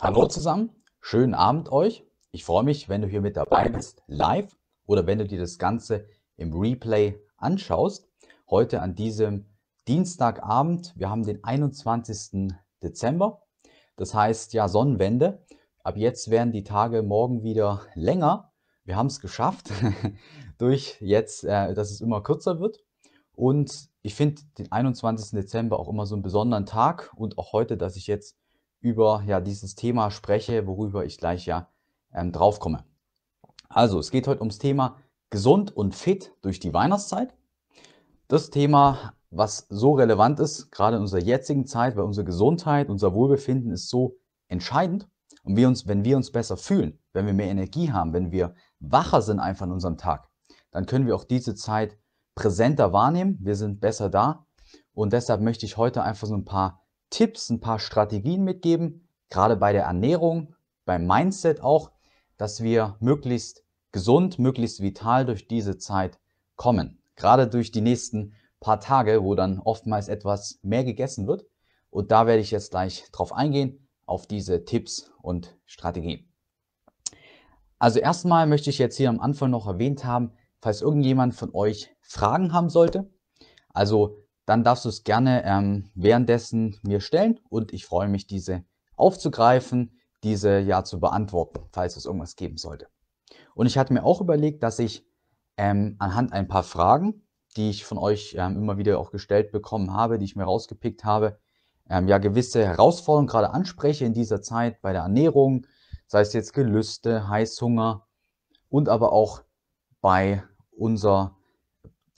Hallo zusammen, schönen Abend euch. Ich freue mich, wenn du hier mit dabei bist, live oder wenn du dir das Ganze im Replay anschaust. Heute an diesem Dienstagabend, wir haben den 21. Dezember. Das heißt ja Sonnenwende. Ab jetzt werden die Tage morgen wieder länger. Wir haben es geschafft, durch jetzt, äh, dass es immer kürzer wird. Und ich finde den 21. Dezember auch immer so einen besonderen Tag und auch heute, dass ich jetzt über ja, dieses Thema spreche, worüber ich gleich ja ähm, drauf komme. Also, es geht heute ums Thema gesund und fit durch die Weihnachtszeit. Das Thema, was so relevant ist, gerade in unserer jetzigen Zeit, weil unsere Gesundheit, unser Wohlbefinden ist so entscheidend. Und wir uns, wenn wir uns besser fühlen, wenn wir mehr Energie haben, wenn wir wacher sind einfach in unserem Tag, dann können wir auch diese Zeit präsenter wahrnehmen. Wir sind besser da. Und deshalb möchte ich heute einfach so ein paar Tipps, ein paar Strategien mitgeben, gerade bei der Ernährung, beim Mindset auch, dass wir möglichst gesund, möglichst vital durch diese Zeit kommen. Gerade durch die nächsten paar Tage, wo dann oftmals etwas mehr gegessen wird. Und da werde ich jetzt gleich drauf eingehen, auf diese Tipps und Strategien. Also erstmal möchte ich jetzt hier am Anfang noch erwähnt haben, falls irgendjemand von euch Fragen haben sollte. Also dann darfst du es gerne ähm, währenddessen mir stellen und ich freue mich, diese aufzugreifen, diese ja zu beantworten, falls es irgendwas geben sollte. Und ich hatte mir auch überlegt, dass ich ähm, anhand ein paar Fragen, die ich von euch ähm, immer wieder auch gestellt bekommen habe, die ich mir rausgepickt habe, ähm, ja gewisse Herausforderungen gerade anspreche in dieser Zeit bei der Ernährung, sei es jetzt Gelüste, Heißhunger und aber auch bei unserer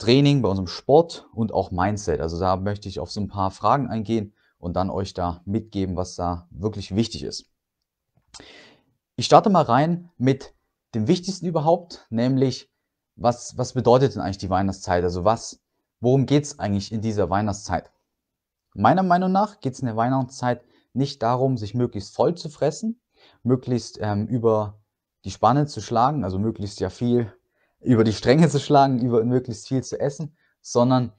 Training, bei unserem Sport und auch Mindset. Also da möchte ich auf so ein paar Fragen eingehen und dann euch da mitgeben, was da wirklich wichtig ist. Ich starte mal rein mit dem Wichtigsten überhaupt, nämlich was, was bedeutet denn eigentlich die Weihnachtszeit? Also was, worum geht es eigentlich in dieser Weihnachtszeit? Meiner Meinung nach geht es in der Weihnachtszeit nicht darum, sich möglichst voll zu fressen, möglichst ähm, über die Spanne zu schlagen, also möglichst ja viel über die Stränge zu schlagen, über möglichst viel zu essen, sondern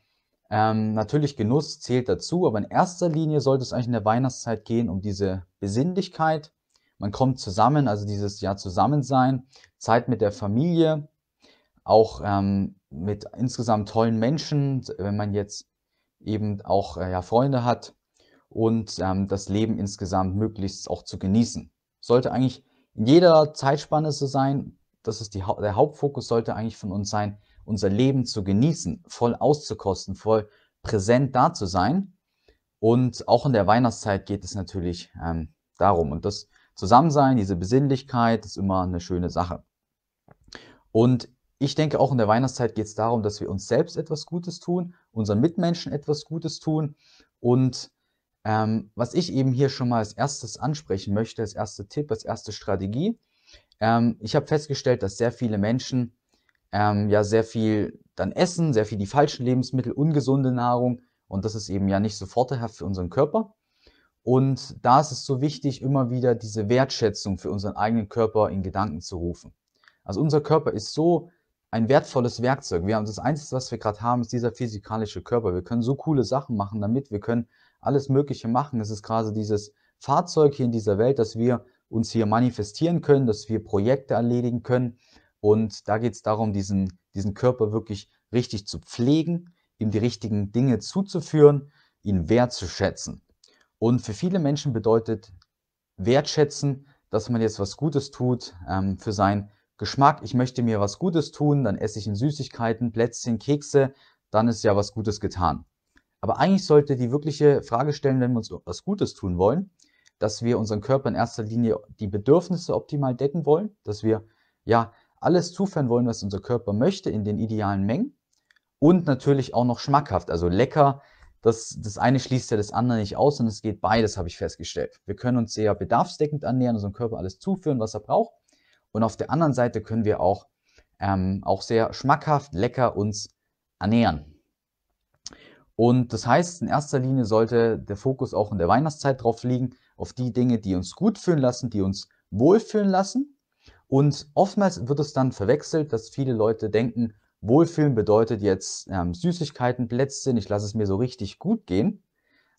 ähm, natürlich Genuss zählt dazu, aber in erster Linie sollte es eigentlich in der Weihnachtszeit gehen um diese Besinnlichkeit. Man kommt zusammen, also dieses Jahr Zusammensein, Zeit mit der Familie, auch ähm, mit insgesamt tollen Menschen, wenn man jetzt eben auch äh, ja, Freunde hat und ähm, das Leben insgesamt möglichst auch zu genießen. Sollte eigentlich in jeder Zeitspanne so sein, das ist die, der Hauptfokus sollte eigentlich von uns sein, unser Leben zu genießen, voll auszukosten, voll präsent da zu sein. Und auch in der Weihnachtszeit geht es natürlich ähm, darum. Und das Zusammensein, diese Besinnlichkeit ist immer eine schöne Sache. Und ich denke, auch in der Weihnachtszeit geht es darum, dass wir uns selbst etwas Gutes tun, unseren Mitmenschen etwas Gutes tun. Und ähm, was ich eben hier schon mal als erstes ansprechen möchte, als erster Tipp, als erste Strategie, ähm, ich habe festgestellt, dass sehr viele Menschen ähm, ja sehr viel dann essen, sehr viel die falschen Lebensmittel, ungesunde Nahrung und das ist eben ja nicht so vorteilhaft für unseren Körper. Und da ist es so wichtig, immer wieder diese Wertschätzung für unseren eigenen Körper in Gedanken zu rufen. Also unser Körper ist so ein wertvolles Werkzeug. Wir haben das Einzige, was wir gerade haben, ist dieser physikalische Körper. Wir können so coole Sachen machen damit. Wir können alles Mögliche machen. Es ist gerade dieses Fahrzeug hier in dieser Welt, dass wir uns hier manifestieren können, dass wir Projekte erledigen können. Und da geht es darum, diesen, diesen Körper wirklich richtig zu pflegen, ihm die richtigen Dinge zuzuführen, ihn wertzuschätzen. Und für viele Menschen bedeutet wertschätzen, dass man jetzt was Gutes tut ähm, für seinen Geschmack. Ich möchte mir was Gutes tun, dann esse ich in Süßigkeiten, Plätzchen, Kekse, dann ist ja was Gutes getan. Aber eigentlich sollte die wirkliche Frage stellen, wenn wir uns was Gutes tun wollen, dass wir unseren Körper in erster Linie die Bedürfnisse optimal decken wollen, dass wir ja alles zuführen wollen, was unser Körper möchte, in den idealen Mengen und natürlich auch noch schmackhaft, also lecker. Das, das eine schließt ja das andere nicht aus und es geht beides, habe ich festgestellt. Wir können uns sehr bedarfsdeckend annähern, unserem Körper alles zuführen, was er braucht. Und auf der anderen Seite können wir auch, ähm, auch sehr schmackhaft, lecker uns ernähren. Und das heißt, in erster Linie sollte der Fokus auch in der Weihnachtszeit drauf liegen, auf die Dinge, die uns gut fühlen lassen, die uns wohlfühlen lassen. Und oftmals wird es dann verwechselt, dass viele Leute denken, Wohlfühlen bedeutet jetzt ähm, Süßigkeiten, Plätzchen, ich lasse es mir so richtig gut gehen.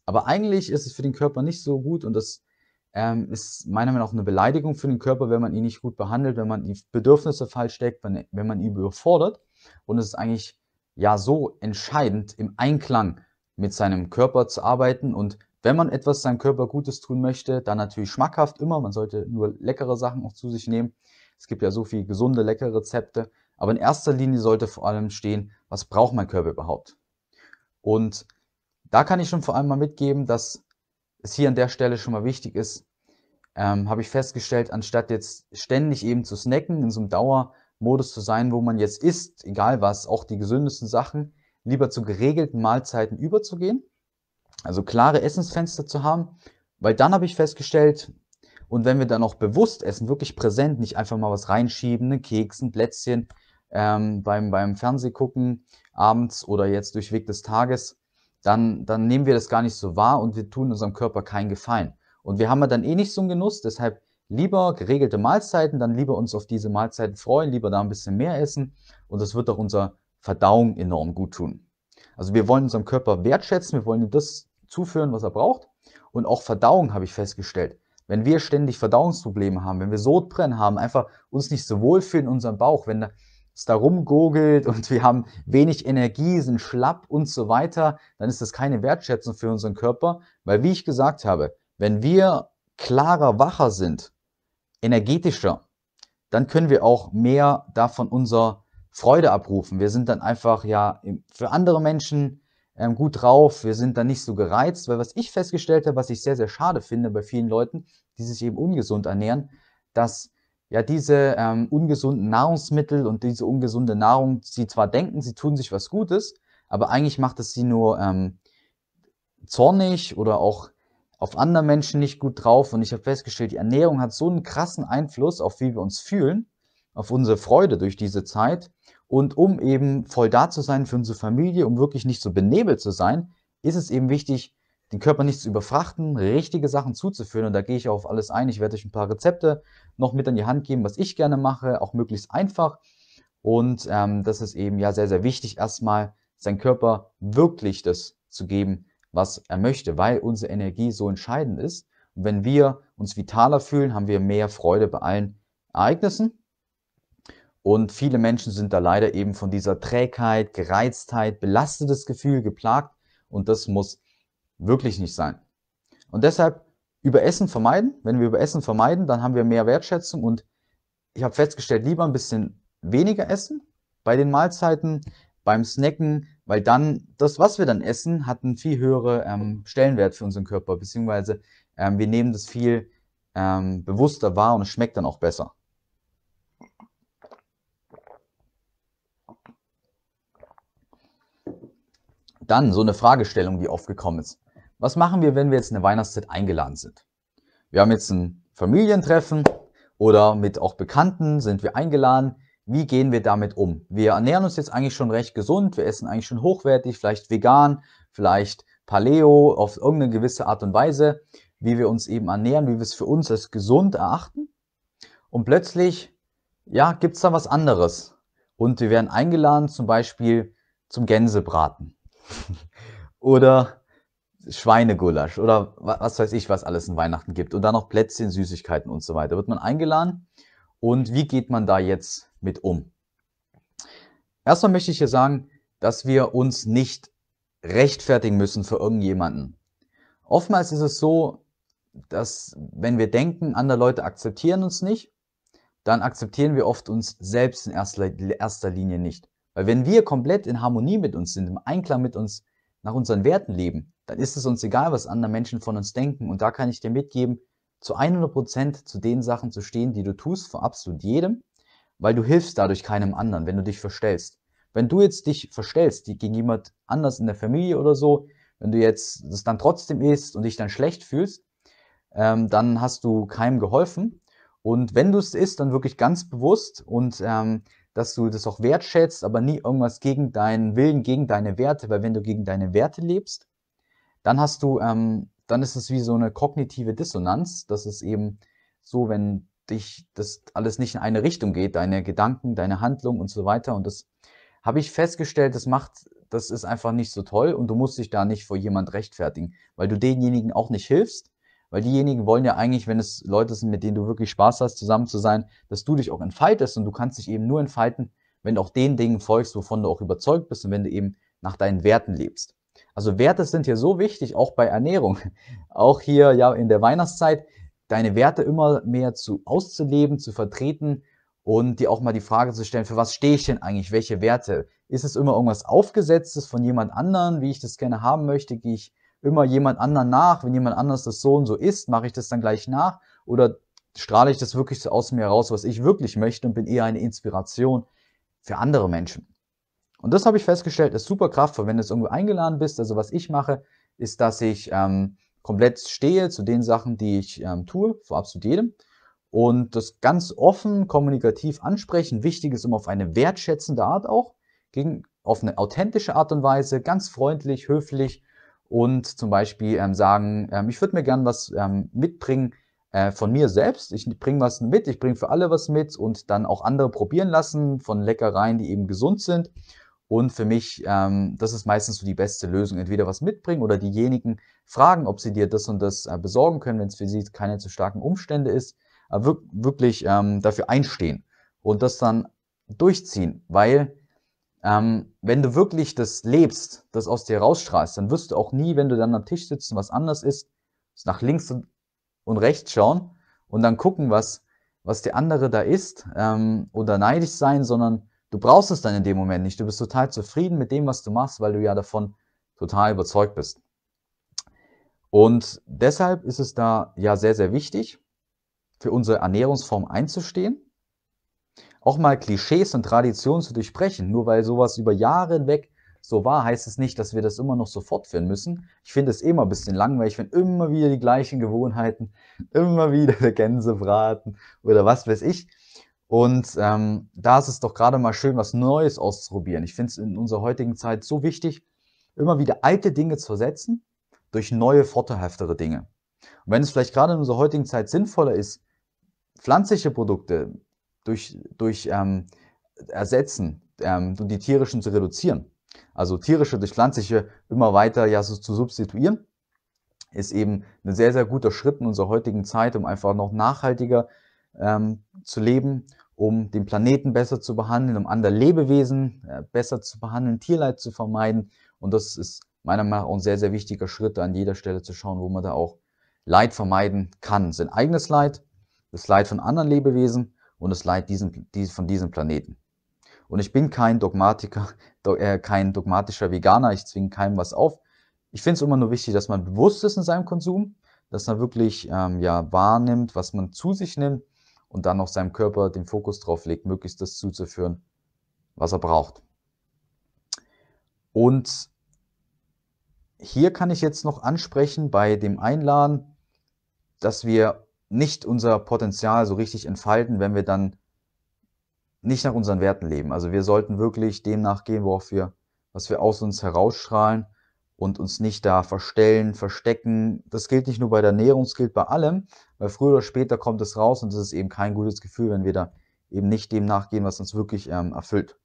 Aber eigentlich ist es für den Körper nicht so gut und das ähm, ist meiner Meinung nach eine Beleidigung für den Körper, wenn man ihn nicht gut behandelt, wenn man die Bedürfnisse falsch steckt, wenn, wenn man ihn überfordert. Und es ist eigentlich ja so entscheidend, im Einklang mit seinem Körper zu arbeiten und wenn man etwas seinem Körper Gutes tun möchte, dann natürlich schmackhaft immer. Man sollte nur leckere Sachen auch zu sich nehmen. Es gibt ja so viele gesunde, leckere Rezepte. Aber in erster Linie sollte vor allem stehen, was braucht mein Körper überhaupt? Und da kann ich schon vor allem mal mitgeben, dass es hier an der Stelle schon mal wichtig ist, ähm, habe ich festgestellt, anstatt jetzt ständig eben zu snacken, in so einem Dauermodus zu sein, wo man jetzt isst, egal was, auch die gesündesten Sachen, lieber zu geregelten Mahlzeiten überzugehen also klare Essensfenster zu haben, weil dann habe ich festgestellt, und wenn wir dann auch bewusst essen, wirklich präsent, nicht einfach mal was reinschieben, ne, Keksen, Plätzchen, ähm, beim, beim Fernsehgucken abends oder jetzt durch Weg des Tages, dann, dann nehmen wir das gar nicht so wahr und wir tun unserem Körper keinen Gefallen. Und wir haben ja dann eh nicht so einen Genuss, deshalb lieber geregelte Mahlzeiten, dann lieber uns auf diese Mahlzeiten freuen, lieber da ein bisschen mehr essen und das wird auch unserer Verdauung enorm gut tun. Also wir wollen unserem Körper wertschätzen, wir wollen das zuführen, was er braucht. Und auch Verdauung habe ich festgestellt. Wenn wir ständig Verdauungsprobleme haben, wenn wir Sodbrennen haben, einfach uns nicht so wohlfühlen in unserem Bauch, wenn es da rumgurgelt und wir haben wenig Energie, sind schlapp und so weiter, dann ist das keine Wertschätzung für unseren Körper, weil wie ich gesagt habe, wenn wir klarer, wacher sind, energetischer, dann können wir auch mehr davon unserer Freude abrufen. Wir sind dann einfach ja für andere Menschen ähm, gut drauf, wir sind da nicht so gereizt, weil was ich festgestellt habe, was ich sehr, sehr schade finde bei vielen Leuten, die sich eben ungesund ernähren, dass ja diese ähm, ungesunden Nahrungsmittel und diese ungesunde Nahrung, sie zwar denken, sie tun sich was Gutes, aber eigentlich macht es sie nur ähm, zornig oder auch auf andere Menschen nicht gut drauf. Und ich habe festgestellt, die Ernährung hat so einen krassen Einfluss auf wie wir uns fühlen, auf unsere Freude durch diese Zeit und um eben voll da zu sein für unsere Familie, um wirklich nicht so benebelt zu sein, ist es eben wichtig, den Körper nicht zu überfrachten, richtige Sachen zuzuführen. Und da gehe ich auf alles ein. Ich werde euch ein paar Rezepte noch mit an die Hand geben, was ich gerne mache, auch möglichst einfach. Und ähm, das ist eben ja sehr, sehr wichtig, erstmal seinem Körper wirklich das zu geben, was er möchte, weil unsere Energie so entscheidend ist. Und wenn wir uns vitaler fühlen, haben wir mehr Freude bei allen Ereignissen und viele Menschen sind da leider eben von dieser Trägheit, Gereiztheit, belastetes Gefühl geplagt und das muss wirklich nicht sein. Und deshalb Überessen vermeiden. Wenn wir Überessen vermeiden, dann haben wir mehr Wertschätzung und ich habe festgestellt, lieber ein bisschen weniger essen bei den Mahlzeiten, beim Snacken, weil dann das, was wir dann essen, hat einen viel höheren ähm, Stellenwert für unseren Körper, beziehungsweise ähm, wir nehmen das viel ähm, bewusster wahr und es schmeckt dann auch besser. Dann so eine Fragestellung, die oft gekommen ist. Was machen wir, wenn wir jetzt in eine Weihnachtszeit eingeladen sind? Wir haben jetzt ein Familientreffen oder mit auch Bekannten sind wir eingeladen. Wie gehen wir damit um? Wir ernähren uns jetzt eigentlich schon recht gesund, wir essen eigentlich schon hochwertig, vielleicht vegan, vielleicht Paleo, auf irgendeine gewisse Art und Weise, wie wir uns eben ernähren, wie wir es für uns als gesund erachten. Und plötzlich, ja, gibt es da was anderes. Und wir werden eingeladen zum Beispiel zum Gänsebraten. oder Schweinegulasch oder was weiß ich, was alles in Weihnachten gibt. Und dann noch Plätzchen, Süßigkeiten und so weiter. Wird man eingeladen? Und wie geht man da jetzt mit um? Erstmal möchte ich hier sagen, dass wir uns nicht rechtfertigen müssen für irgendjemanden. Oftmals ist es so, dass wenn wir denken, andere Leute akzeptieren uns nicht, dann akzeptieren wir oft uns selbst in erster, Linie nicht. Weil wenn wir komplett in Harmonie mit uns sind, im Einklang mit uns, nach unseren Werten leben, dann ist es uns egal, was andere Menschen von uns denken. Und da kann ich dir mitgeben, zu 100% Prozent zu den Sachen zu stehen, die du tust, vor absolut jedem, weil du hilfst dadurch keinem anderen, wenn du dich verstellst. Wenn du jetzt dich verstellst die gegen jemand anders in der Familie oder so, wenn du jetzt das dann trotzdem isst und dich dann schlecht fühlst, ähm, dann hast du keinem geholfen. Und wenn du es isst, dann wirklich ganz bewusst und ähm, dass du das auch wertschätzt, aber nie irgendwas gegen deinen Willen, gegen deine Werte, weil wenn du gegen deine Werte lebst, dann hast du, ähm, dann ist es wie so eine kognitive Dissonanz. Das ist eben so, wenn dich das alles nicht in eine Richtung geht, deine Gedanken, deine Handlung und so weiter. Und das habe ich festgestellt, das macht, das ist einfach nicht so toll und du musst dich da nicht vor jemand rechtfertigen, weil du denjenigen auch nicht hilfst weil diejenigen wollen ja eigentlich, wenn es Leute sind, mit denen du wirklich Spaß hast, zusammen zu sein, dass du dich auch entfaltest und du kannst dich eben nur entfalten, wenn du auch den Dingen folgst, wovon du auch überzeugt bist und wenn du eben nach deinen Werten lebst. Also Werte sind hier so wichtig, auch bei Ernährung, auch hier ja in der Weihnachtszeit, deine Werte immer mehr zu auszuleben, zu vertreten und dir auch mal die Frage zu stellen, für was stehe ich denn eigentlich, welche Werte? Ist es immer irgendwas aufgesetztes von jemand anderem, wie ich das gerne haben möchte? Gehe ich immer jemand anderen nach. Wenn jemand anders das so und so ist, mache ich das dann gleich nach oder strahle ich das wirklich so aus mir raus, was ich wirklich möchte und bin eher eine Inspiration für andere Menschen. Und das habe ich festgestellt, ist super kraftvoll, wenn du irgendwo eingeladen bist. Also was ich mache, ist, dass ich ähm, komplett stehe zu den Sachen, die ich ähm, tue, vor absolut jedem. Und das ganz offen, kommunikativ ansprechen. Wichtig ist um auf eine wertschätzende Art auch, gegen, auf eine authentische Art und Weise, ganz freundlich, höflich und zum Beispiel ähm, sagen, ähm, ich würde mir gern was ähm, mitbringen äh, von mir selbst. Ich bringe was mit, ich bringe für alle was mit und dann auch andere probieren lassen von Leckereien, die eben gesund sind. Und für mich, ähm, das ist meistens so die beste Lösung. Entweder was mitbringen oder diejenigen fragen, ob sie dir das und das äh, besorgen können, wenn es für sie keine zu starken Umstände ist. Äh, wirklich ähm, dafür einstehen und das dann durchziehen, weil ähm, wenn du wirklich das lebst, das aus dir rausstrahlst, dann wirst du auch nie, wenn du dann am Tisch sitzt und was anders ist, nach links und, und rechts schauen und dann gucken, was, was der andere da ist ähm, oder neidisch sein, sondern du brauchst es dann in dem Moment nicht. Du bist total zufrieden mit dem, was du machst, weil du ja davon total überzeugt bist. Und deshalb ist es da ja sehr, sehr wichtig, für unsere Ernährungsform einzustehen auch mal Klischees und Traditionen zu durchbrechen. Nur weil sowas über Jahre hinweg so war, heißt es nicht, dass wir das immer noch so fortführen müssen. Ich finde es immer ein bisschen langweilig, wenn immer wieder die gleichen Gewohnheiten, immer wieder der Gänsebraten oder was weiß ich. Und ähm, da ist es doch gerade mal schön, was Neues auszuprobieren. Ich finde es in unserer heutigen Zeit so wichtig, immer wieder alte Dinge zu ersetzen durch neue, vorteilhaftere Dinge. Und wenn es vielleicht gerade in unserer heutigen Zeit sinnvoller ist, pflanzliche Produkte, durch, durch ähm, Ersetzen ähm, und die tierischen zu reduzieren, also tierische durch pflanzliche immer weiter ja, so zu substituieren, ist eben ein sehr, sehr guter Schritt in unserer heutigen Zeit, um einfach noch nachhaltiger ähm, zu leben, um den Planeten besser zu behandeln, um andere Lebewesen äh, besser zu behandeln, Tierleid zu vermeiden. Und das ist meiner Meinung nach auch ein sehr, sehr wichtiger Schritt, an jeder Stelle zu schauen, wo man da auch Leid vermeiden kann. Sein eigenes Leid, das Leid von anderen Lebewesen und es leiht diesen, dies, von diesem Planeten. Und ich bin kein Dogmatiker, do, äh, kein dogmatischer Veganer, ich zwinge keinem was auf. Ich finde es immer nur wichtig, dass man bewusst ist in seinem Konsum, dass man wirklich ähm, ja, wahrnimmt, was man zu sich nimmt und dann auch seinem Körper den Fokus drauf legt, möglichst das zuzuführen, was er braucht. Und hier kann ich jetzt noch ansprechen bei dem Einladen, dass wir nicht unser Potenzial so richtig entfalten, wenn wir dann nicht nach unseren Werten leben. Also wir sollten wirklich dem nachgehen, worauf wir, was wir aus uns herausstrahlen und uns nicht da verstellen, verstecken. Das gilt nicht nur bei der Ernährung, es gilt bei allem, weil früher oder später kommt es raus und es ist eben kein gutes Gefühl, wenn wir da eben nicht dem nachgehen, was uns wirklich ähm, erfüllt.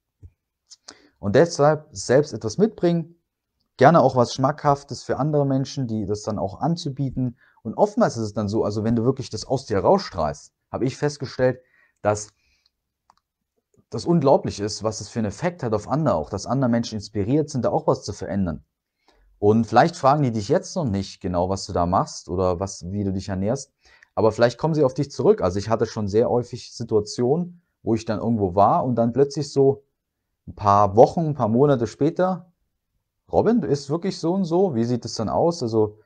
Und deshalb selbst etwas mitbringen, gerne auch was Schmackhaftes für andere Menschen, die das dann auch anzubieten und oftmals ist es dann so, also wenn du wirklich das aus dir rausstrahlst, habe ich festgestellt, dass das unglaublich ist, was es für einen Effekt hat auf andere auch, dass andere Menschen inspiriert sind, da auch was zu verändern. Und vielleicht fragen die dich jetzt noch nicht genau, was du da machst oder was, wie du dich ernährst, aber vielleicht kommen sie auf dich zurück. Also ich hatte schon sehr häufig Situationen, wo ich dann irgendwo war und dann plötzlich so ein paar Wochen, ein paar Monate später, Robin, du isst wirklich so und so, wie sieht es dann aus? Also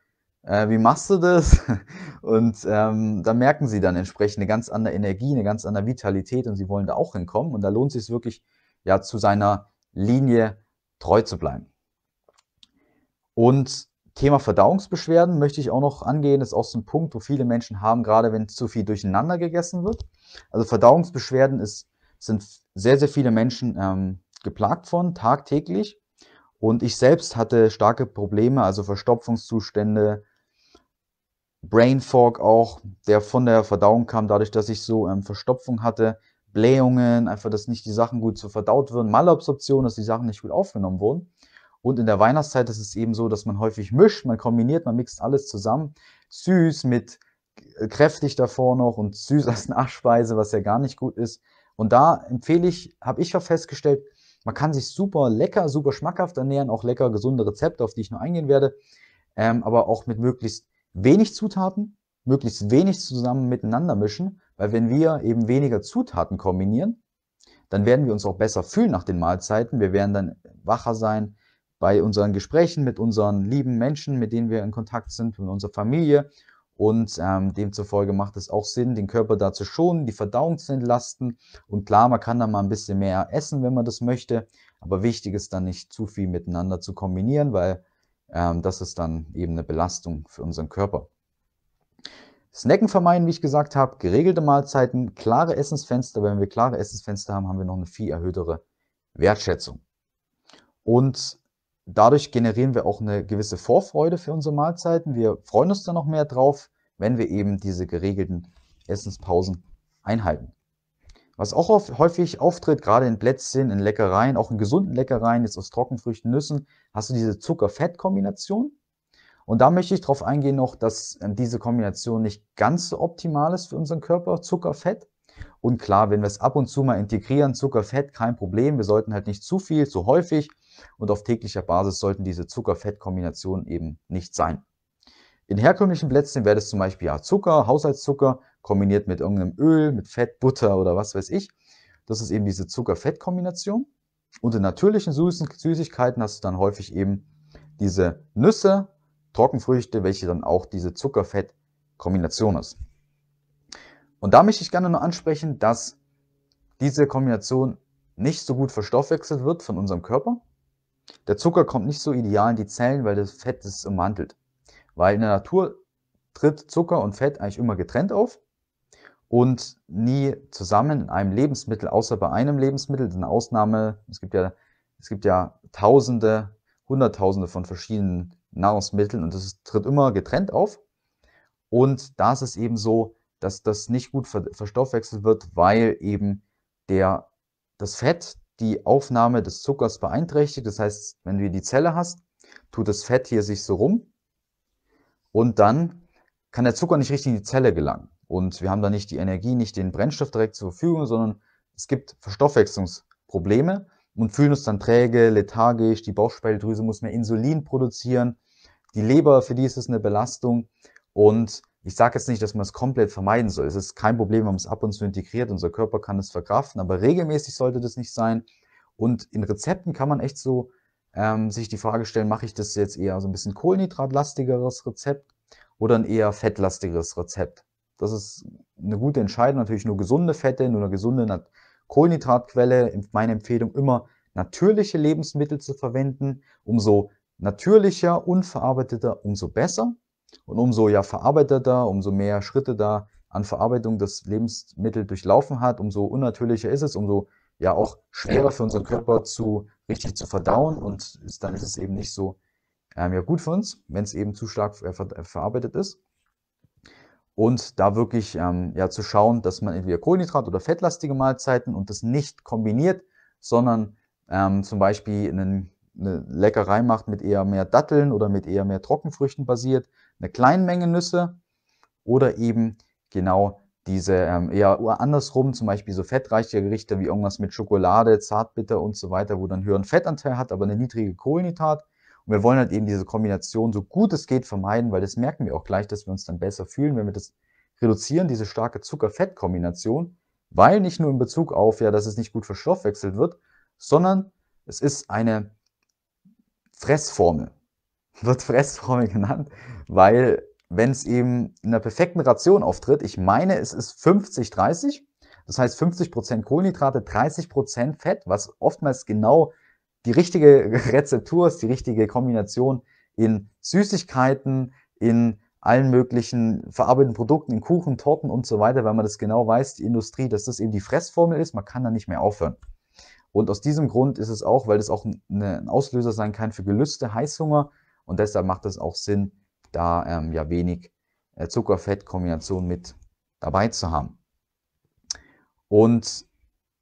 äh, wie machst du das? Und ähm, da merken sie dann entsprechend eine ganz andere Energie, eine ganz andere Vitalität und sie wollen da auch hinkommen. Und da lohnt es sich wirklich, ja, zu seiner Linie treu zu bleiben. Und Thema Verdauungsbeschwerden möchte ich auch noch angehen. Das ist auch so ein Punkt, wo viele Menschen haben, gerade wenn zu viel durcheinander gegessen wird. Also Verdauungsbeschwerden ist, sind sehr, sehr viele Menschen ähm, geplagt von, tagtäglich. Und ich selbst hatte starke Probleme, also Verstopfungszustände, Brain Fog auch, der von der Verdauung kam, dadurch, dass ich so ähm, Verstopfung hatte, Blähungen, einfach, dass nicht die Sachen gut so verdaut wurden, Malabsorption, dass die Sachen nicht gut aufgenommen wurden. Und in der Weihnachtszeit ist es eben so, dass man häufig mischt, man kombiniert, man mixt alles zusammen. Süß mit äh, kräftig davor noch und süß als Nachspeise, was ja gar nicht gut ist. Und da empfehle ich, habe ich ja festgestellt, man kann sich super lecker, super schmackhaft ernähren, auch lecker gesunde Rezepte, auf die ich noch eingehen werde, ähm, aber auch mit möglichst wenig Zutaten, möglichst wenig zusammen miteinander mischen, weil wenn wir eben weniger Zutaten kombinieren, dann werden wir uns auch besser fühlen nach den Mahlzeiten. Wir werden dann wacher sein bei unseren Gesprächen mit unseren lieben Menschen, mit denen wir in Kontakt sind, mit unserer Familie. Und ähm, demzufolge macht es auch Sinn, den Körper da zu schonen, die Verdauung zu entlasten. Und klar, man kann da mal ein bisschen mehr essen, wenn man das möchte. Aber wichtig ist dann nicht zu viel miteinander zu kombinieren, weil ähm, das ist dann eben eine Belastung für unseren Körper. Snacken vermeiden, wie ich gesagt habe, geregelte Mahlzeiten, klare Essensfenster. Wenn wir klare Essensfenster haben, haben wir noch eine viel erhöhtere Wertschätzung. Und dadurch generieren wir auch eine gewisse Vorfreude für unsere Mahlzeiten. Wir freuen uns dann noch mehr drauf, wenn wir eben diese geregelten Essenspausen einhalten. Was auch auf, häufig auftritt, gerade in Plätzchen, in Leckereien, auch in gesunden Leckereien, jetzt aus Trockenfrüchten, Nüssen, hast du diese Zucker-Fett-Kombination. Und da möchte ich darauf eingehen noch, dass ähm, diese Kombination nicht ganz so optimal ist für unseren Körper, Zucker-Fett. Und klar, wenn wir es ab und zu mal integrieren, Zucker-Fett, kein Problem. Wir sollten halt nicht zu viel, zu häufig. Und auf täglicher Basis sollten diese Zucker-Fett-Kombinationen eben nicht sein. In herkömmlichen Plätzchen wäre das zum Beispiel ja, Zucker, Haushaltszucker kombiniert mit irgendeinem Öl, mit Fett, Butter oder was weiß ich. Das ist eben diese Zucker-Fett-Kombination. Unter natürlichen Süßigkeiten hast du dann häufig eben diese Nüsse, Trockenfrüchte, welche dann auch diese Zucker-Fett-Kombination ist. Und da möchte ich gerne nur ansprechen, dass diese Kombination nicht so gut verstoffwechselt wird von unserem Körper. Der Zucker kommt nicht so ideal in die Zellen, weil das Fett ist ummantelt. Weil in der Natur tritt Zucker und Fett eigentlich immer getrennt auf und nie zusammen in einem Lebensmittel, außer bei einem Lebensmittel, eine Ausnahme, es gibt ja, es gibt ja Tausende, Hunderttausende von verschiedenen Nahrungsmitteln und das tritt immer getrennt auf. Und da ist es eben so, dass das nicht gut verstoffwechselt wird, weil eben der, das Fett die Aufnahme des Zuckers beeinträchtigt. Das heißt, wenn du hier die Zelle hast, tut das Fett hier sich so rum und dann kann der Zucker nicht richtig in die Zelle gelangen. Und wir haben da nicht die Energie, nicht den Brennstoff direkt zur Verfügung, sondern es gibt Verstoffwechslungsprobleme und fühlen uns dann träge, lethargisch, die Bauchspeicheldrüse muss mehr Insulin produzieren, die Leber, für die ist es eine Belastung. Und ich sage jetzt nicht, dass man es komplett vermeiden soll. Es ist kein Problem, wenn man es ab und zu integriert. Unser Körper kann es verkraften, aber regelmäßig sollte das nicht sein. Und in Rezepten kann man echt so ähm, sich die Frage stellen, mache ich das jetzt eher so ein bisschen kohlenhydratlastigeres Rezept oder ein eher fettlastigeres Rezept? Das ist eine gute Entscheidung. Natürlich nur gesunde Fette, nur eine gesunde Kohlenhydratquelle. Meine Empfehlung immer, natürliche Lebensmittel zu verwenden. Umso natürlicher, unverarbeiteter, umso besser. Und umso ja verarbeiteter, umso mehr Schritte da an Verarbeitung das Lebensmittel durchlaufen hat, umso unnatürlicher ist es, umso ja auch schwerer für unseren Körper zu richtig zu verdauen und ist, dann ist es eben nicht so ähm, ja, gut für uns, wenn es eben zu stark äh, ver verarbeitet ist und da wirklich ähm, ja, zu schauen, dass man entweder Kohlenhydrat- oder fettlastige Mahlzeiten und das nicht kombiniert, sondern ähm, zum Beispiel einen, eine Leckerei macht mit eher mehr Datteln oder mit eher mehr Trockenfrüchten basiert, eine kleine Menge Nüsse oder eben genau diese ähm, eher andersrum, zum Beispiel so fettreiche Gerichte wie irgendwas mit Schokolade, Zartbitter und so weiter, wo dann höheren Fettanteil hat, aber eine niedrige Kohlenhydrat- und wir wollen halt eben diese Kombination so gut es geht vermeiden, weil das merken wir auch gleich, dass wir uns dann besser fühlen, wenn wir das reduzieren, diese starke Zucker-Fett-Kombination, weil nicht nur in Bezug auf, ja, dass es nicht gut verstoffwechselt wird, sondern es ist eine Fressformel. Wird Fressformel genannt, weil wenn es eben in einer perfekten Ration auftritt, ich meine, es ist 50-30, das heißt 50% Kohlenhydrate, 30% Fett, was oftmals genau die richtige Rezeptur ist, die richtige Kombination in Süßigkeiten, in allen möglichen verarbeiteten Produkten, in Kuchen, Torten und so weiter, weil man das genau weiß, die Industrie, dass das eben die Fressformel ist, man kann da nicht mehr aufhören. Und aus diesem Grund ist es auch, weil das auch ne, ein Auslöser sein kann für Gelüste, Heißhunger und deshalb macht es auch Sinn, da ähm, ja wenig äh, Zucker-Fett-Kombination mit dabei zu haben. Und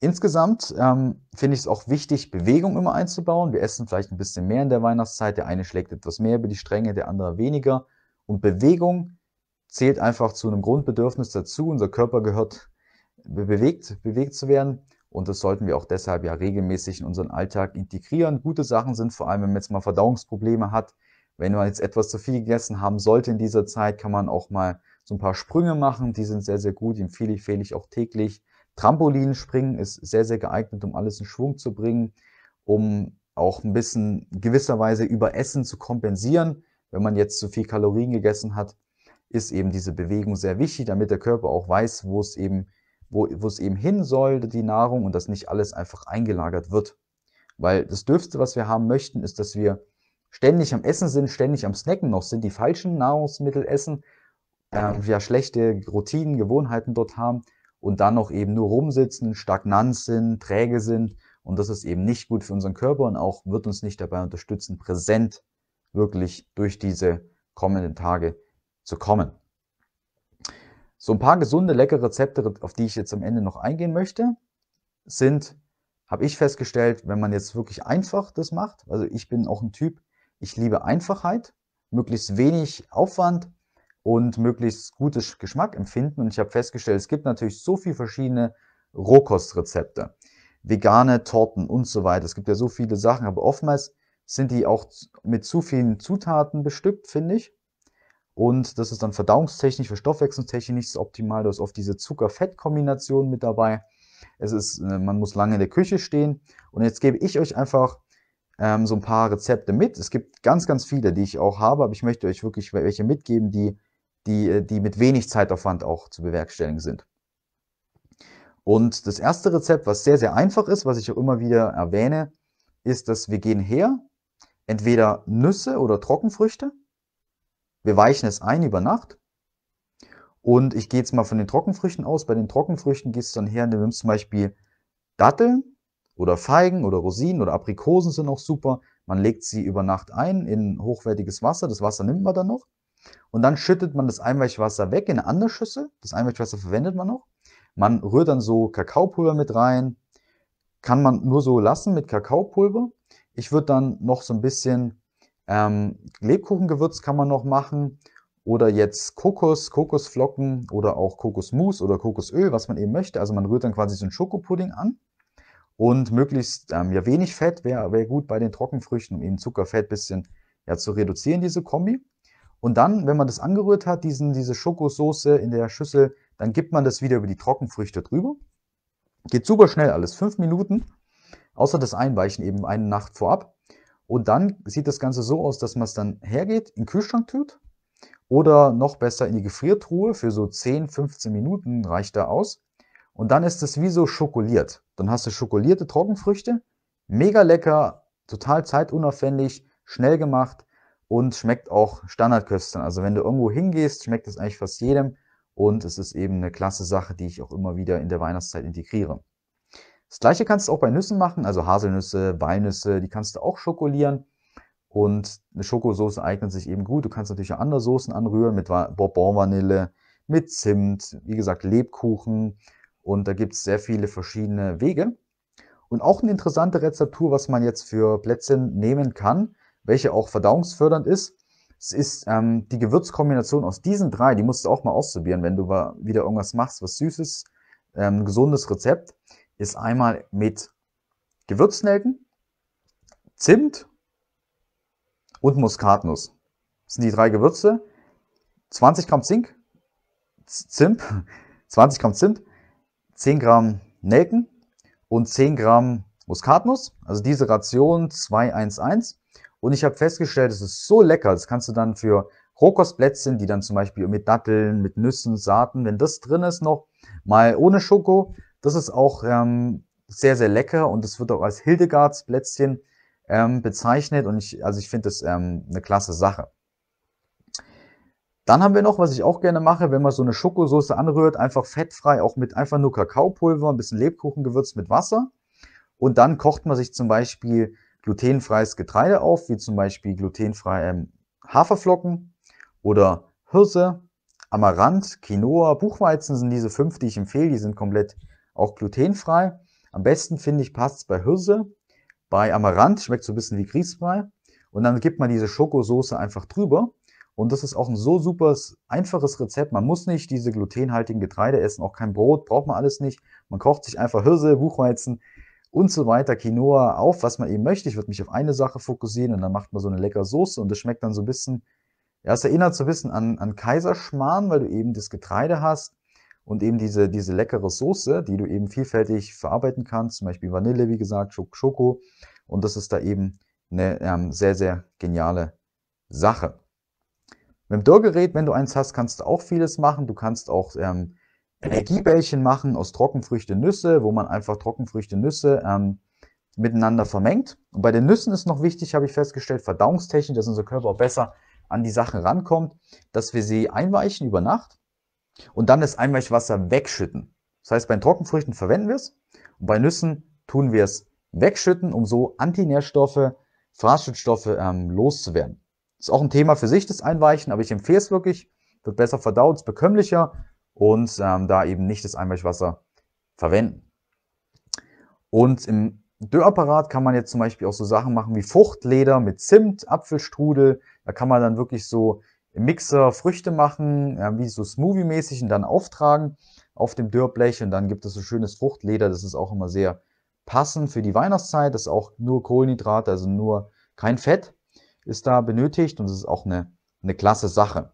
Insgesamt ähm, finde ich es auch wichtig, Bewegung immer einzubauen. Wir essen vielleicht ein bisschen mehr in der Weihnachtszeit. Der eine schlägt etwas mehr über die Stränge, der andere weniger. Und Bewegung zählt einfach zu einem Grundbedürfnis dazu. Unser Körper gehört bewegt, bewegt zu werden. Und das sollten wir auch deshalb ja regelmäßig in unseren Alltag integrieren. Gute Sachen sind vor allem, wenn man jetzt mal Verdauungsprobleme hat. Wenn man jetzt etwas zu viel gegessen haben sollte in dieser Zeit, kann man auch mal so ein paar Sprünge machen. Die sind sehr, sehr gut. Die empfehle ich, empfehle ich auch täglich Trampolinspringen ist sehr, sehr geeignet, um alles in Schwung zu bringen, um auch ein bisschen gewisserweise über Essen zu kompensieren. Wenn man jetzt zu viel Kalorien gegessen hat, ist eben diese Bewegung sehr wichtig, damit der Körper auch weiß, wo es eben, wo, wo es eben hin soll, die Nahrung, und dass nicht alles einfach eingelagert wird. Weil das Dürfste, was wir haben möchten, ist, dass wir ständig am Essen sind, ständig am Snacken noch sind, die falschen Nahrungsmittel essen, äh, ja schlechte Routinen, Gewohnheiten dort haben und dann noch eben nur rumsitzen, stagnant sind, träge sind. Und das ist eben nicht gut für unseren Körper und auch wird uns nicht dabei unterstützen, präsent wirklich durch diese kommenden Tage zu kommen. So ein paar gesunde, leckere Rezepte, auf die ich jetzt am Ende noch eingehen möchte, sind, habe ich festgestellt, wenn man jetzt wirklich einfach das macht, also ich bin auch ein Typ, ich liebe Einfachheit, möglichst wenig Aufwand, und möglichst gutes Geschmack empfinden. Und ich habe festgestellt, es gibt natürlich so viele verschiedene Rohkostrezepte, vegane Torten und so weiter. Es gibt ja so viele Sachen, aber oftmals sind die auch mit zu vielen Zutaten bestückt, finde ich. Und das ist dann verdauungstechnisch, verstoffwechseltechnisch nicht so optimal. Du hast oft diese Zucker-Fett-Kombination mit dabei. Es ist, äh, man muss lange in der Küche stehen. Und jetzt gebe ich euch einfach ähm, so ein paar Rezepte mit. Es gibt ganz, ganz viele, die ich auch habe, aber ich möchte euch wirklich welche mitgeben, die die, äh, die mit wenig Zeitaufwand auch zu bewerkstelligen sind. Und das erste Rezept, was sehr, sehr einfach ist, was ich auch immer wieder erwähne, ist, dass wir gehen her, entweder Nüsse oder Trockenfrüchte. Wir weichen es ein über Nacht. Und ich gehe jetzt mal von den Trockenfrüchten aus. Bei den Trockenfrüchten gehst du dann her und du nimmst zum Beispiel Datteln oder Feigen oder Rosinen oder Aprikosen sind auch super. Man legt sie über Nacht ein in hochwertiges Wasser. Das Wasser nimmt man dann noch. Und dann schüttet man das Einweichwasser weg in eine andere Schüssel. Das Einweichwasser verwendet man noch. Man rührt dann so Kakaopulver mit rein. Kann man nur so lassen mit Kakaopulver. Ich würde dann noch so ein bisschen ähm, Lebkuchengewürz kann man noch machen. Oder jetzt Kokos, Kokosflocken oder auch Kokosmus oder Kokosöl, was man eben möchte. Also man rührt dann quasi so einen Schokopudding an. Und möglichst ähm, ja, wenig Fett wäre wär gut bei den Trockenfrüchten, um eben Zuckerfett ein bisschen ja, zu reduzieren, diese Kombi. Und dann, wenn man das angerührt hat, diesen, diese Schokosoße in der Schüssel, dann gibt man das wieder über die Trockenfrüchte drüber. Geht super schnell alles, fünf Minuten, außer das Einweichen eben eine Nacht vorab. Und dann sieht das Ganze so aus, dass man es dann hergeht, in den Kühlschrank tut oder noch besser in die Gefriertruhe für so 10, 15 Minuten reicht da aus. Und dann ist es wie so schokoliert. Dann hast du schokolierte Trockenfrüchte, mega lecker, total zeitunaufwendig, schnell gemacht und schmeckt auch Standardköstern. Also wenn du irgendwo hingehst, schmeckt es eigentlich fast jedem und es ist eben eine klasse Sache, die ich auch immer wieder in der Weihnachtszeit integriere. Das gleiche kannst du auch bei Nüssen machen, also Haselnüsse, Walnüsse, die kannst du auch schokolieren und eine Schokosoße eignet sich eben gut. Du kannst natürlich auch andere Soßen anrühren mit Bourbon Vanille, mit Zimt, wie gesagt Lebkuchen und da gibt es sehr viele verschiedene Wege. Und auch eine interessante Rezeptur, was man jetzt für Plätzchen nehmen kann, welche auch verdauungsfördernd ist. Es ist ähm, die Gewürzkombination aus diesen drei, die musst du auch mal ausprobieren, wenn du wieder irgendwas machst, was Süßes, ähm, gesundes Rezept, ist einmal mit Gewürznelken, Zimt und Muskatnuss. Das sind die drei Gewürze. 20 Gramm Zink, Zimt, 20 Gramm Zimt, 10 Gramm Nelken und 10 Gramm Muskatnuss. Also diese Ration 211. Und ich habe festgestellt, es ist so lecker, das kannst du dann für Rohkostplätzchen, die dann zum Beispiel mit Datteln, mit Nüssen, Saaten, wenn das drin ist noch, mal ohne Schoko, das ist auch ähm, sehr, sehr lecker und es wird auch als Hildegards Plätzchen ähm, bezeichnet und ich, also ich finde das ähm, eine klasse Sache. Dann haben wir noch, was ich auch gerne mache, wenn man so eine Schokosoße anrührt, einfach fettfrei, auch mit einfach nur Kakaopulver, ein bisschen Lebkuchengewürz mit Wasser. Und dann kocht man sich zum Beispiel glutenfreies Getreide auf, wie zum Beispiel glutenfreie ähm, Haferflocken oder Hirse, Amaranth, Quinoa, Buchweizen sind diese fünf, die ich empfehle. Die sind komplett auch glutenfrei. Am besten finde ich passt es bei Hirse, bei Amaranth, schmeckt so ein bisschen wie Grießbrei. Und dann gibt man diese Schokosoße einfach drüber. Und das ist auch ein so super einfaches Rezept. Man muss nicht diese glutenhaltigen Getreide essen, auch kein Brot, braucht man alles nicht. Man kocht sich einfach Hirse, Buchweizen, und so weiter, Quinoa auf, was man eben möchte. Ich würde mich auf eine Sache fokussieren und dann macht man so eine leckere Soße und das schmeckt dann so ein bisschen, ja, es erinnert so ein bisschen an, an Kaiserschmarrn, weil du eben das Getreide hast und eben diese, diese leckere Soße, die du eben vielfältig verarbeiten kannst, zum Beispiel Vanille, wie gesagt, Schoko. Und das ist da eben eine ähm, sehr, sehr geniale Sache. Mit dem Dörrgerät, wenn du eins hast, kannst du auch vieles machen. Du kannst auch ähm, Energiebällchen machen aus Trockenfrüchte, Nüsse, wo man einfach Trockenfrüchte, Nüsse ähm, miteinander vermengt. Und bei den Nüssen ist noch wichtig, habe ich festgestellt, Verdauungstechnik, dass unser Körper auch besser an die Sachen rankommt, dass wir sie einweichen über Nacht und dann das Einweichwasser wegschütten. Das heißt, bei Trockenfrüchten verwenden wir es und bei Nüssen tun wir es wegschütten, um so Antinährstoffe, Fraßstückstoffe ähm, loszuwerden. Ist auch ein Thema für sich, das Einweichen, aber ich empfehle es wirklich. Wird besser verdaut, ist bekömmlicher und ähm, da eben nicht das Einweichwasser verwenden. Und im Dörrapparat kann man jetzt zum Beispiel auch so Sachen machen wie Fruchtleder mit Zimt, Apfelstrudel. Da kann man dann wirklich so im Mixer Früchte machen, äh, wie so Smoothie-mäßig und dann auftragen auf dem Dörrblech. Und dann gibt es so schönes Fruchtleder. Das ist auch immer sehr passend für die Weihnachtszeit. Das ist auch nur Kohlenhydrate, also nur kein Fett ist da benötigt. Und das ist auch eine, eine klasse Sache.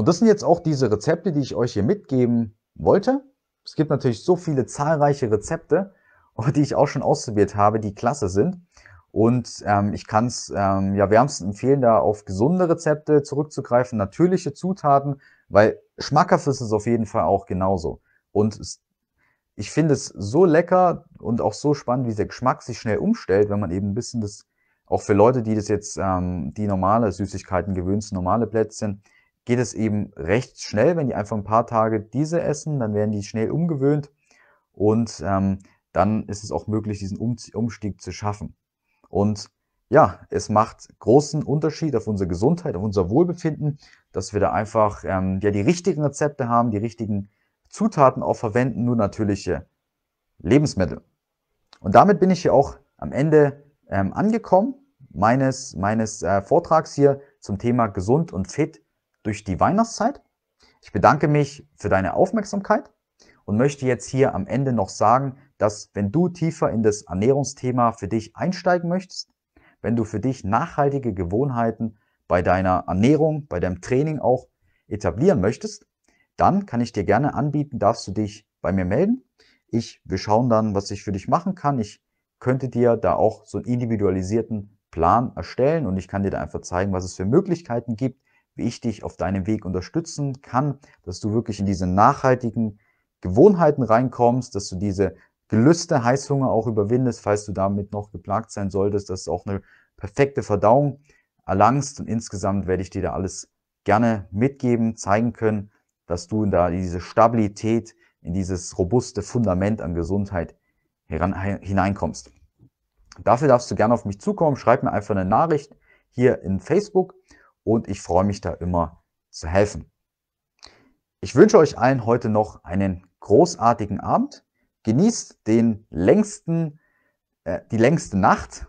Und das sind jetzt auch diese Rezepte, die ich euch hier mitgeben wollte. Es gibt natürlich so viele zahlreiche Rezepte, die ich auch schon ausprobiert habe, die klasse sind. Und ähm, ich kann es ähm, ja wärmstens empfehlen, da auf gesunde Rezepte zurückzugreifen, natürliche Zutaten, weil schmackhaft ist es auf jeden Fall auch genauso. Und es, ich finde es so lecker und auch so spannend, wie der Geschmack sich schnell umstellt, wenn man eben ein bisschen das, auch für Leute, die das jetzt, ähm, die normale Süßigkeiten gewöhnt, normale Plätzchen, geht es eben recht schnell. Wenn die einfach ein paar Tage diese essen, dann werden die schnell umgewöhnt und ähm, dann ist es auch möglich, diesen um Umstieg zu schaffen. Und ja, es macht großen Unterschied auf unsere Gesundheit, auf unser Wohlbefinden, dass wir da einfach ähm, ja, die richtigen Rezepte haben, die richtigen Zutaten auch verwenden, nur natürliche Lebensmittel. Und damit bin ich hier auch am Ende ähm, angekommen meines, meines äh, Vortrags hier zum Thema gesund und fit durch die Weihnachtszeit. Ich bedanke mich für deine Aufmerksamkeit und möchte jetzt hier am Ende noch sagen, dass wenn du tiefer in das Ernährungsthema für dich einsteigen möchtest, wenn du für dich nachhaltige Gewohnheiten bei deiner Ernährung, bei deinem Training auch etablieren möchtest, dann kann ich dir gerne anbieten, darfst du dich bei mir melden. Ich, wir schauen dann, was ich für dich machen kann. Ich könnte dir da auch so einen individualisierten Plan erstellen und ich kann dir da einfach zeigen, was es für Möglichkeiten gibt, wie ich dich auf deinem Weg unterstützen kann, dass du wirklich in diese nachhaltigen Gewohnheiten reinkommst, dass du diese Gelüste, Heißhunger auch überwindest, falls du damit noch geplagt sein solltest, dass du auch eine perfekte Verdauung erlangst. Und insgesamt werde ich dir da alles gerne mitgeben, zeigen können, dass du da diese Stabilität, in dieses robuste Fundament an Gesundheit hineinkommst. Dafür darfst du gerne auf mich zukommen. Schreib mir einfach eine Nachricht hier in Facebook und ich freue mich da immer zu helfen. Ich wünsche euch allen heute noch einen großartigen Abend. Genießt den längsten, äh, die längste Nacht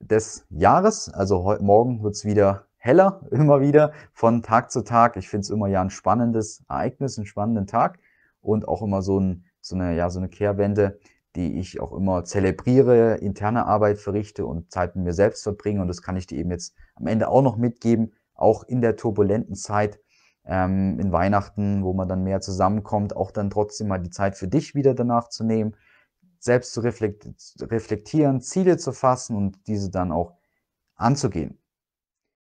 des Jahres. Also heute Morgen wird es wieder heller, immer wieder von Tag zu Tag. Ich finde es immer ja ein spannendes Ereignis, einen spannenden Tag und auch immer so, ein, so, eine, ja, so eine Kehrwende, die ich auch immer zelebriere, interne Arbeit verrichte und Zeit mit mir selbst verbringe. Und das kann ich dir eben jetzt am Ende auch noch mitgeben auch in der turbulenten Zeit ähm, in Weihnachten, wo man dann mehr zusammenkommt, auch dann trotzdem mal die Zeit für dich wieder danach zu nehmen, selbst zu reflektieren, Ziele zu fassen und diese dann auch anzugehen.